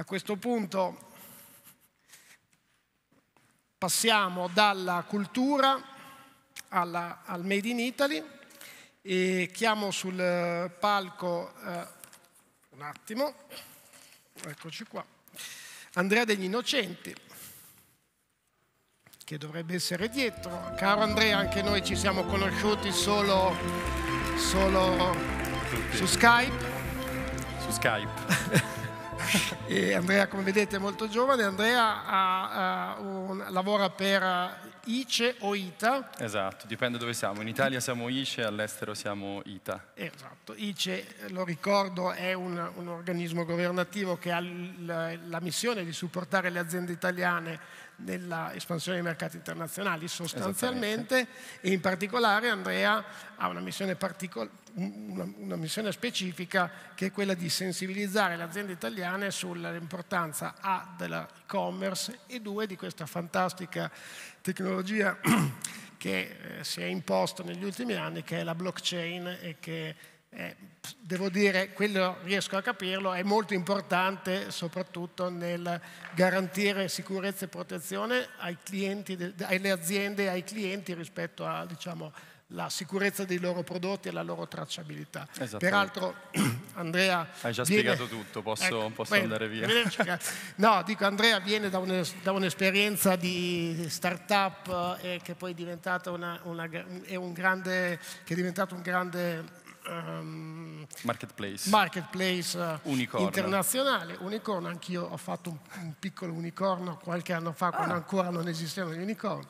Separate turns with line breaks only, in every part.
A questo punto passiamo dalla cultura alla, al Made in Italy e chiamo sul eh, palco, eh, un attimo, eccoci qua, Andrea degli Innocenti che dovrebbe essere dietro. Caro Andrea, anche noi ci siamo conosciuti solo, solo su Skype.
Su Skype. e Andrea, come
vedete, è molto giovane. Andrea ha, ha un, lavora per ICE o ITA.
Esatto, dipende dove siamo. In Italia siamo ICE, all'estero siamo ITA. Esatto,
ICE, lo ricordo, è un, un organismo governativo che ha la, la missione di supportare le aziende italiane dell'espansione dei mercati internazionali sostanzialmente e in particolare Andrea ha una missione, particol una, una missione, specifica che è quella di sensibilizzare le aziende italiane sull'importanza A dell'e-commerce e due di questa fantastica tecnologia che eh, si è imposta negli ultimi anni che è la blockchain e che eh, devo dire, quello riesco a capirlo, è molto importante soprattutto nel garantire sicurezza e protezione clienti, alle aziende e ai clienti rispetto alla diciamo, sicurezza dei loro prodotti e la loro tracciabilità. Peraltro, Andrea... Hai già viene, spiegato
tutto, posso, ecco, posso beh, andare via.
No, dico, Andrea viene da, un'esperienza di start-up eh, che poi è diventata una, una, è un grande... che è diventato un grande um,
marketplace,
marketplace eh, unicorno. internazionale, unicorno, anch'io ho fatto un, un, piccolo unicorno qualche anno fa ah. quando ancora non esistevano gli unicorni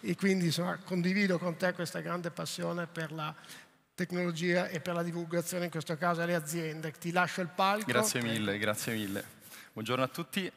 e quindi insomma, condivido con te questa grande passione per la tecnologia e per la divulgazione in questo caso alle aziende. Ti lascio il palco. Grazie mille,
grazie mille. Buongiorno a tutti.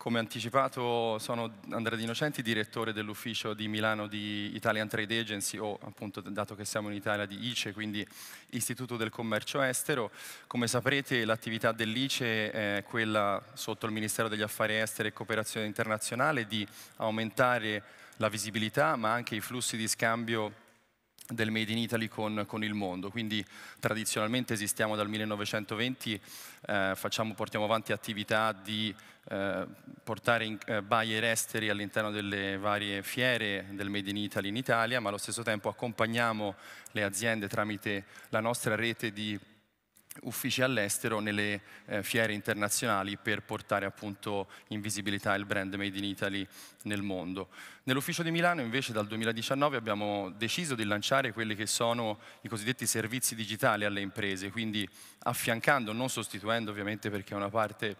Come anticipato sono Andrea Di Innocenti, direttore dell'ufficio di Milano di Italian Trade Agency o appunto dato che siamo in Italia di ICE, quindi Istituto del Commercio Estero. Come saprete l'attività dell'ICE è quella sotto il Ministero degli Affari Esteri e Cooperazione Internazionale di aumentare la visibilità ma anche i flussi di scambio del Made in Italy con, con, il mondo. Quindi tradizionalmente esistiamo dal 1920, eh, facciamo, portiamo avanti attività di eh, portare in, eh, buyer esteri all'interno delle varie fiere del Made in Italy in Italia, ma allo stesso tempo accompagniamo le aziende tramite la nostra rete di uffici all'estero nelle eh, fiere internazionali per portare appunto in visibilità il brand Made in Italy nel mondo. Nell'ufficio di Milano invece dal 2019 abbiamo deciso di lanciare quelli che sono i cosiddetti servizi digitali alle imprese, quindi affiancando, non sostituendo ovviamente perché è una parte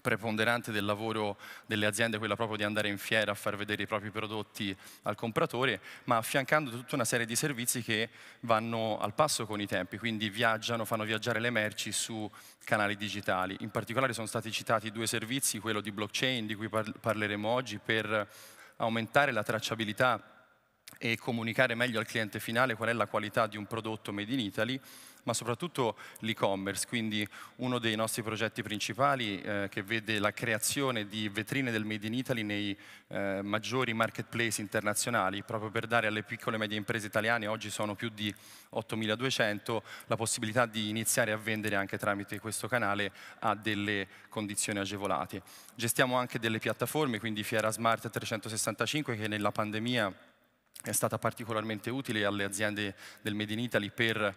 preponderante del lavoro delle aziende quella proprio di andare in fiera a far vedere i propri prodotti al compratore, ma affiancando tutta una serie di servizi che vanno al passo con i tempi, quindi viaggiano, fanno viaggiare le merci su canali digitali. In particolare sono stati citati due servizi, quello di blockchain di cui parleremo oggi per aumentare la tracciabilità e comunicare meglio al cliente finale qual è la qualità di un prodotto made in Italy ma soprattutto l'e-commerce, quindi uno dei nostri progetti principali eh, che vede la creazione di vetrine del Made in Italy nei eh, maggiori marketplace internazionali, proprio per dare alle piccole e medie imprese italiane, oggi sono più di 8.200, la possibilità di iniziare a vendere anche tramite questo canale a delle condizioni agevolate. Gestiamo anche delle piattaforme, quindi Fiera Smart 365 che nella pandemia è stata particolarmente utile alle aziende del Made in Italy per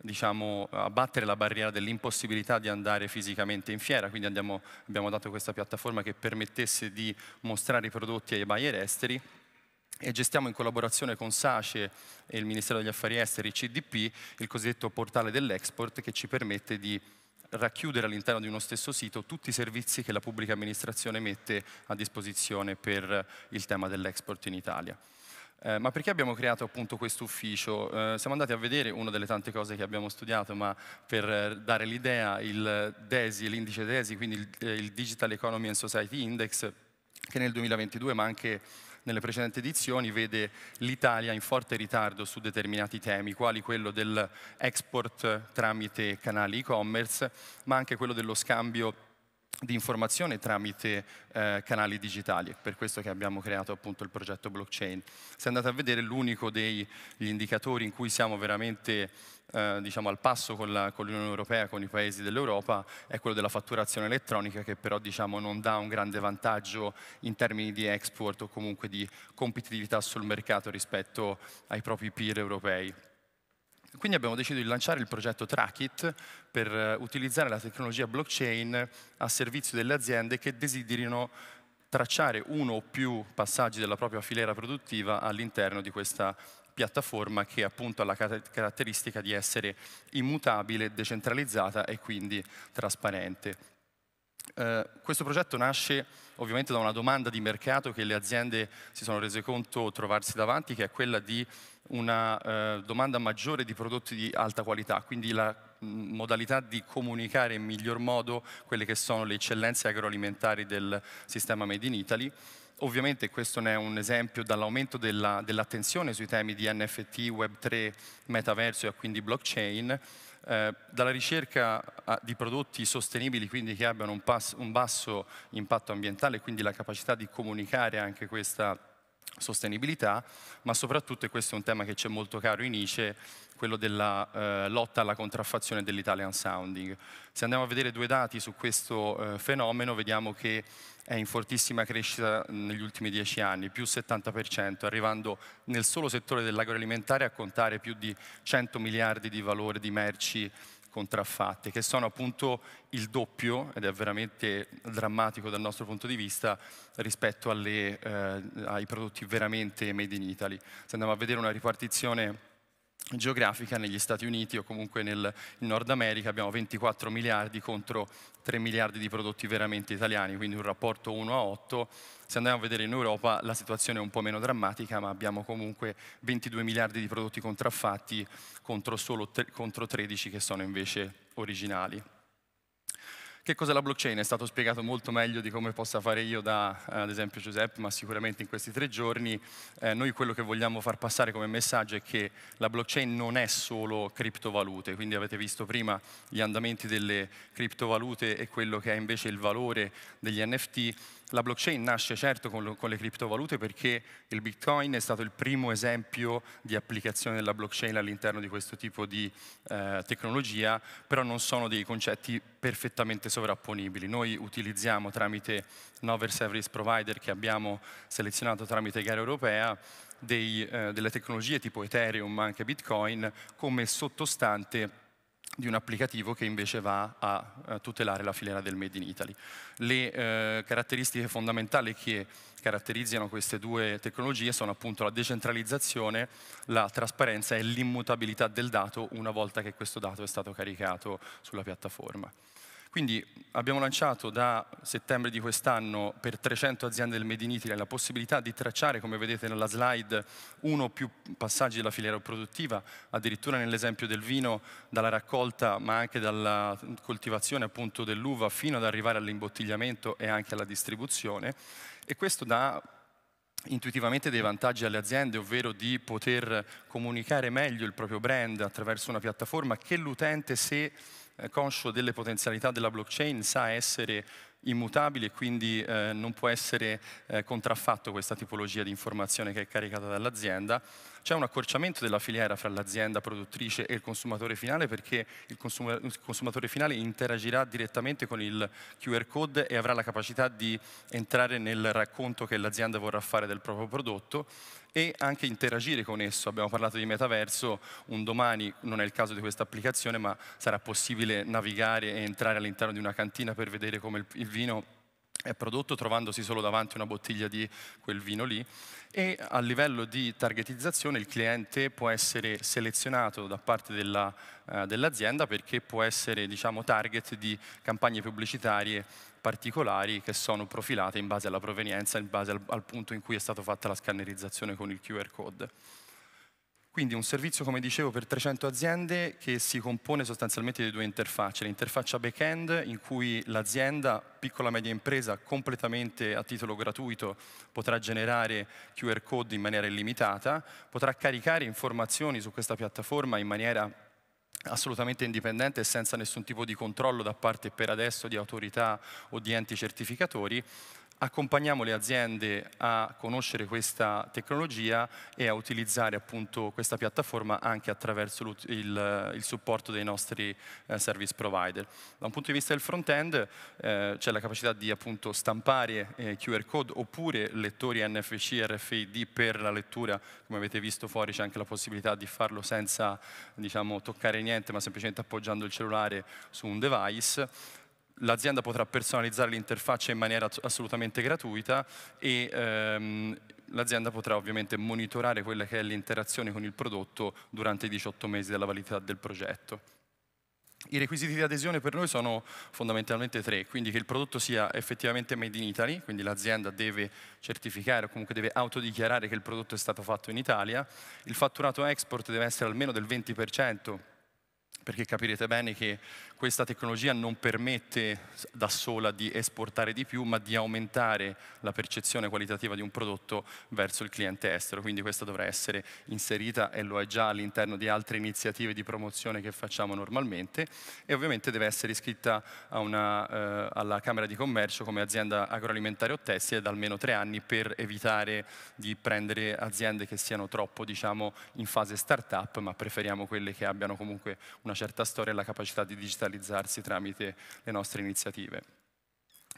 diciamo, abbattere la barriera dell'impossibilità di andare fisicamente in fiera, quindi andiamo, abbiamo dato questa piattaforma che permettesse di mostrare i prodotti ai buyer esteri e gestiamo in collaborazione con SACE e il Ministero degli Affari Esteri, CDP, il cosiddetto portale dell'export che ci permette di racchiudere all'interno di uno stesso sito tutti i servizi che la pubblica amministrazione mette a disposizione per il tema dell'export in Italia. Eh, ma perché abbiamo creato appunto questo ufficio? Eh, siamo andati a vedere una delle tante cose che abbiamo studiato, ma per eh, dare l'idea, il DESI, l'indice DESI, quindi il, eh, il Digital Economy and Society Index, che nel 2022, ma anche nelle precedenti edizioni vede l'Italia in forte ritardo su determinati temi, quali quello dell'export tramite canali e-commerce, ma anche quello dello scambio di informazione tramite eh, canali digitali, per questo che abbiamo creato appunto il progetto blockchain. Se andate a vedere l'unico degli indicatori in cui siamo veramente eh, diciamo, al passo con, l'Unione Europea, con i paesi dell'Europa, è quello della fatturazione elettronica che però diciamo, non dà un grande vantaggio in termini di export o comunque di competitività sul mercato rispetto ai propri peer europei. Quindi abbiamo deciso di lanciare il progetto Trackit per eh, utilizzare la tecnologia blockchain a servizio delle aziende che desiderino tracciare uno o più passaggi della propria filiera produttiva all'interno di questa piattaforma che appunto ha la caratteristica di essere immutabile, decentralizzata e quindi trasparente. Eh, questo progetto nasce ovviamente da una domanda di mercato che le aziende si sono rese conto trovarsi davanti, che è quella di una eh, domanda maggiore di prodotti di alta qualità, quindi la mm, modalità di comunicare in miglior modo quelle che sono le eccellenze agroalimentari del sistema Made in Italy. Ovviamente questo ne è un esempio dall'aumento dell'attenzione sui temi di NFT, Web3, metaverso e quindi blockchain, eh, dalla ricerca di prodotti sostenibili, quindi che abbiano un, un basso impatto ambientale, quindi la capacità di comunicare anche questa sostenibilità, ma soprattutto, e questo è un tema che c'è molto caro in ICE, quello della eh, lotta alla contraffazione dell'Italian Sounding. Se andiamo a vedere due dati su questo eh, fenomeno, vediamo che è in fortissima crescita negli ultimi dieci anni, più 70%, arrivando nel solo settore dell'agroalimentare a contare più di 100 miliardi di valore di merci contraffatte, che sono appunto il doppio, ed è veramente drammatico dal nostro punto di vista, rispetto alle, eh, ai prodotti veramente made in Italy. Se andiamo a vedere una ripartizione geografica negli Stati Uniti o comunque nel Nord America abbiamo 24 miliardi contro 3 miliardi di prodotti veramente italiani, quindi un rapporto 1 a 8. Se andiamo a vedere in Europa la situazione è un po' meno drammatica, ma abbiamo comunque 22 miliardi di prodotti contraffatti contro solo contro 13 che sono invece originali. Che cos'è la blockchain? È stato spiegato molto meglio di come possa fare io da, eh, ad esempio, Giuseppe, ma sicuramente in questi tre giorni eh, noi quello che vogliamo far passare come messaggio è che la blockchain non è solo criptovalute, quindi avete visto prima gli andamenti delle criptovalute e quello che è invece il valore degli NFT, la blockchain nasce certo con, lo, con, le criptovalute perché il Bitcoin è stato il primo esempio di applicazione della blockchain all'interno di questo tipo di eh, tecnologia, però non sono dei concetti perfettamente sovrapponibili. Noi utilizziamo tramite Nover Service Provider che abbiamo selezionato tramite gara europea dei, eh, delle tecnologie tipo Ethereum ma anche Bitcoin come sottostante di un applicativo che invece va a tutelare la filiera del Made in Italy. Le eh, caratteristiche fondamentali che caratterizzano queste due tecnologie sono appunto la decentralizzazione, la trasparenza e l'immutabilità del dato una volta che questo dato è stato caricato sulla piattaforma. Quindi abbiamo lanciato da settembre di quest'anno per 300 aziende del Made in Italy la possibilità di tracciare, come vedete nella slide, uno o più passaggi della filiera produttiva, addirittura nell'esempio del vino, dalla raccolta ma anche dalla coltivazione appunto, dell'uva fino ad arrivare all'imbottigliamento e anche alla distribuzione. E questo dà intuitivamente dei vantaggi alle aziende, ovvero di poter comunicare meglio il proprio brand attraverso una piattaforma che l'utente, se eh, conscio delle potenzialità della blockchain sa essere immutabile e quindi eh, non può essere eh, contraffatto questa tipologia di informazione che è caricata dall'azienda. C'è un accorciamento della filiera fra l'azienda produttrice e il consumatore finale perché il consumatore finale interagirà direttamente con il QR code e avrà la capacità di entrare nel racconto che l'azienda vorrà fare del proprio prodotto e anche interagire con esso. Abbiamo parlato di metaverso, un domani non è il caso di questa applicazione, ma sarà possibile navigare e entrare all'interno di una cantina per vedere come il il vino è prodotto trovandosi solo davanti una bottiglia di quel vino lì e a livello di targetizzazione il cliente può essere selezionato da parte della, eh, dell'azienda perché può essere diciamo, target di campagne pubblicitarie particolari che sono profilate in base alla provenienza, in base al, al punto in cui è stata fatta la scannerizzazione con il QR code. Quindi un servizio, come dicevo, per 300 aziende che si compone sostanzialmente di due interfacce. L'interfaccia back-end in cui l'azienda, piccola e media impresa, completamente a titolo gratuito, potrà generare QR code in maniera illimitata, potrà caricare informazioni su questa piattaforma in maniera assolutamente indipendente e senza nessun tipo di controllo da parte per adesso di autorità o di enti certificatori, accompagniamo le aziende a conoscere questa tecnologia e a utilizzare appunto questa piattaforma anche attraverso il, il, supporto dei nostri eh, service provider. Da un punto di vista del front-end eh, c'è la capacità di appunto stampare eh, QR code oppure lettori NFC, RFID per la lettura, come avete visto fuori c'è anche la possibilità di farlo senza diciamo, toccare niente ma semplicemente appoggiando il cellulare su un device l'azienda potrà personalizzare l'interfaccia in maniera assolutamente gratuita e ehm, l'azienda potrà ovviamente monitorare quella che è l'interazione con il prodotto durante i 18 mesi della validità del progetto. I requisiti di adesione per noi sono fondamentalmente tre, quindi che il prodotto sia effettivamente made in Italy, quindi l'azienda deve certificare o comunque deve autodichiarare che il prodotto è stato fatto in Italia, il fatturato export deve essere almeno del 20%, perché capirete bene che questa tecnologia non permette da sola di esportare di più, ma di aumentare la percezione qualitativa di un prodotto verso il cliente estero. Quindi questa dovrà essere inserita e lo è già all'interno di altre iniziative di promozione che facciamo normalmente e ovviamente deve essere iscritta una, eh, alla Camera di Commercio come azienda agroalimentare o tessile da almeno tre anni per evitare di prendere aziende che siano troppo diciamo, in fase start-up, ma preferiamo quelle che abbiano comunque una certa storia e la capacità di digitalizzare realizzarsi tramite le nostre iniziative.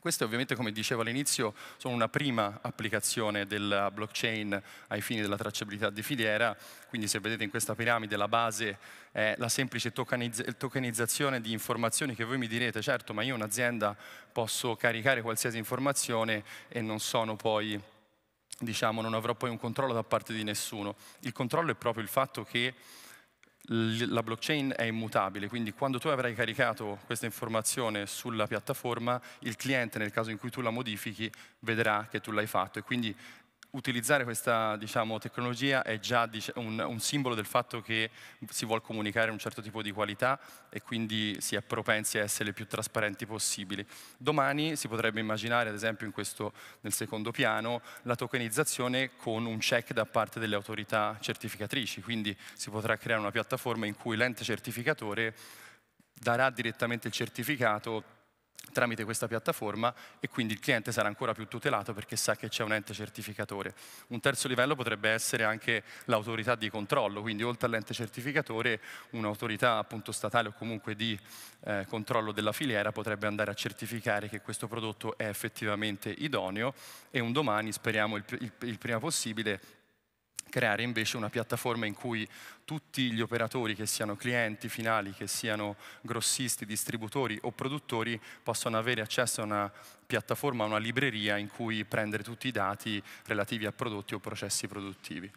Queste ovviamente, come dicevo all'inizio, sono una prima applicazione della blockchain ai fini della tracciabilità di filiera, quindi se vedete in questa piramide la base è la semplice tokenizzazione di informazioni che voi mi direte, certo, ma io un'azienda posso caricare qualsiasi informazione e non sono poi diciamo, non avrò poi un controllo da parte di nessuno. Il controllo è proprio il fatto che la blockchain è immutabile, quindi quando tu avrai caricato questa informazione sulla piattaforma, il cliente, nel caso in cui tu la modifichi, vedrà che tu l'hai fatto e quindi utilizzare questa diciamo, tecnologia è già un, un, simbolo del fatto che si vuole comunicare un certo tipo di qualità e quindi si è propensi a essere più trasparenti possibili. Domani si potrebbe immaginare, ad esempio questo, nel secondo piano, la tokenizzazione con un check da parte delle autorità certificatrici, quindi si potrà creare una piattaforma in cui l'ente certificatore darà direttamente il certificato tramite questa piattaforma e quindi il cliente sarà ancora più tutelato perché sa che c'è un ente certificatore. Un terzo livello potrebbe essere anche l'autorità di controllo, quindi oltre all'ente certificatore un'autorità appunto statale o comunque di eh, controllo della filiera potrebbe andare a certificare che questo prodotto è effettivamente idoneo e un domani, speriamo il, il, il prima possibile, creare invece una piattaforma in cui tutti gli operatori, che siano clienti finali, che siano grossisti, distributori o produttori, possano avere accesso a una piattaforma, a una libreria in cui prendere tutti i dati relativi a prodotti o processi produttivi.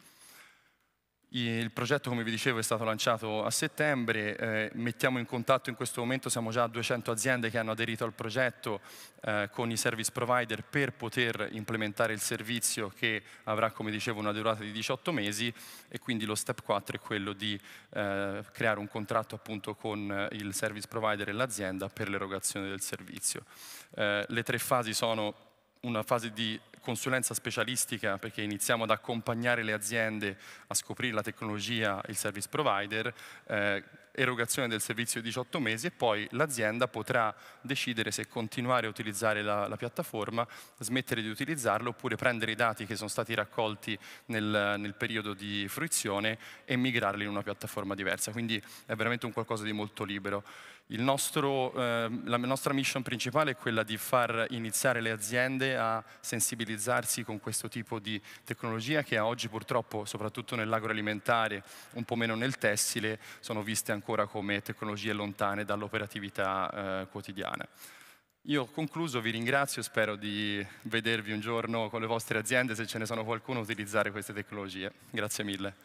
Il progetto, come vi dicevo, è stato lanciato a settembre, eh, mettiamo in contatto in questo momento, siamo già a 200 aziende che hanno aderito al progetto eh, con i service provider per poter implementare il servizio che avrà, come dicevo, una durata di 18 mesi e quindi lo step 4 è quello di eh, creare un contratto appunto con eh, il service provider e l'azienda per l'erogazione del servizio. Eh, le tre fasi sono una fase di consulenza specialistica perché iniziamo ad accompagnare le aziende a scoprire la tecnologia, il service provider, eh, erogazione del servizio di 18 mesi e poi l'azienda potrà decidere se continuare a utilizzare la, la, piattaforma, smettere di utilizzarla oppure prendere i dati che sono stati raccolti nel, nel, periodo di fruizione e migrarli in una piattaforma diversa. Quindi è veramente un qualcosa di molto libero nostro, eh, la nostra mission principale è quella di far iniziare le aziende a sensibilizzarsi con questo tipo di tecnologia che oggi purtroppo, soprattutto nell'agroalimentare, un po' meno nel tessile, sono viste ancora come tecnologie lontane dall'operatività eh, quotidiana. Io ho concluso, vi ringrazio, spero di vedervi un giorno con le vostre aziende, se ce ne sono qualcuno, utilizzare queste tecnologie. Grazie mille.